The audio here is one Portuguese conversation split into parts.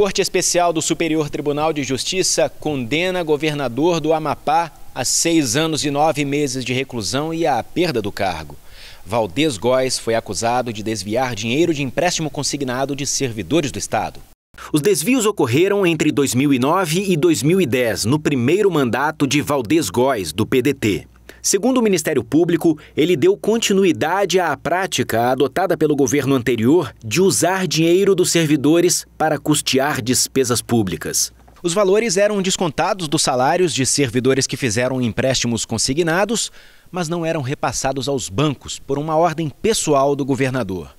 Corte Especial do Superior Tribunal de Justiça condena governador do Amapá a seis anos e nove meses de reclusão e à perda do cargo. Valdez Góes foi acusado de desviar dinheiro de empréstimo consignado de servidores do Estado. Os desvios ocorreram entre 2009 e 2010, no primeiro mandato de Valdez Góes, do PDT. Segundo o Ministério Público, ele deu continuidade à prática adotada pelo governo anterior de usar dinheiro dos servidores para custear despesas públicas. Os valores eram descontados dos salários de servidores que fizeram empréstimos consignados, mas não eram repassados aos bancos por uma ordem pessoal do governador.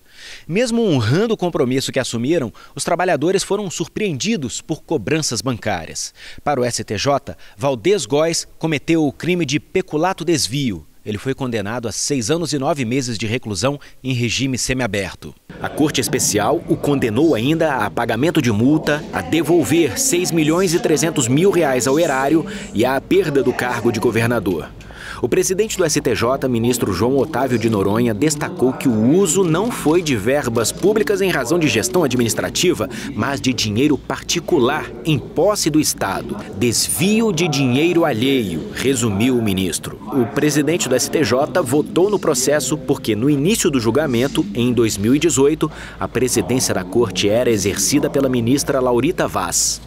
Mesmo honrando o compromisso que assumiram, os trabalhadores foram surpreendidos por cobranças bancárias. Para o STJ, Valdez Góes cometeu o crime de peculato desvio. Ele foi condenado a seis anos e nove meses de reclusão em regime semiaberto. A Corte Especial o condenou ainda a pagamento de multa, a devolver 6 milhões e 300 mil reais ao erário e à perda do cargo de governador. O presidente do STJ, ministro João Otávio de Noronha, destacou que o uso não foi de verbas públicas em razão de gestão administrativa, mas de dinheiro particular em posse do Estado. Desvio de dinheiro alheio, resumiu o ministro. O presidente do STJ votou no processo porque, no início do julgamento, em 2018, a presidência da corte era exercida pela ministra Laurita Vaz.